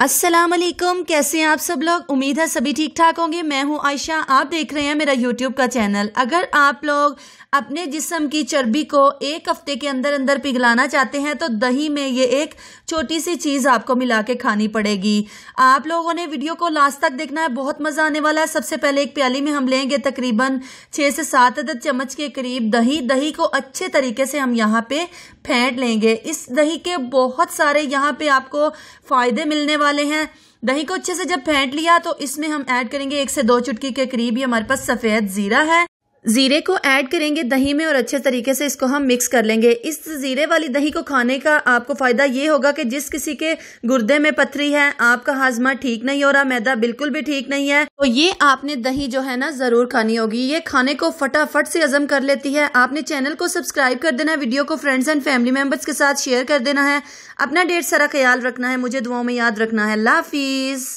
अस्सलाम वालेकुम कैसे हैं आप सब लोग उम्मीद है सभी ठीक ठाक होंगे मैं हूं आयशा आप देख रहे हैं मेरा यूट्यूब का चैनल अगर आप लोग अपने जिस्म की चर्बी को एक हफ्ते के अंदर अंदर पिघलाना चाहते हैं तो दही में ये एक छोटी सी चीज़ आपको मिला के खानी पड़ेगी आप लोगों ने वीडियो को लास्ट तक देखना है बहुत मज़ा आने वाला है सबसे पहले एक प्याली में हम लेंगे तकरीबन छह से सात अदद चम्मच के करीब दही दही को अच्छे तरीके से हम यहाँ पे फेंट लेंगे इस दही के बहुत सारे यहाँ पे आपको फ़ायदे मिलने वाले वाले हैं दही को अच्छे से जब फेंट लिया तो इसमें हम ऐड करेंगे एक से दो चुटकी के करीब ये हमारे पास सफ़ेद ज़ीरा है ज़ीरे को ऐड करेंगे दही में और अच्छे तरीके से इसको हम मिक्स कर लेंगे इस ज़ीरे वाली दही को खाने का आपको फ़ायदा ये होगा कि जिस किसी के गुर्दे में पथरी है आपका हाजमा ठीक नहीं हो रहा मैदा बिल्कुल भी ठीक नहीं है तो ये आपने दही जो है ना ज़रूर खानी होगी ये खाने को फटाफट से हजम कर लेती है आपने चैनल को सब्सक्राइब कर देना है वीडियो को फ्रेंड्स एंड फैमिली मेम्बर्स के साथ शेयर कर देना है अपना डेढ़ सारा ख्याल रखना है मुझे दुआओं में याद रखना है लाफिज़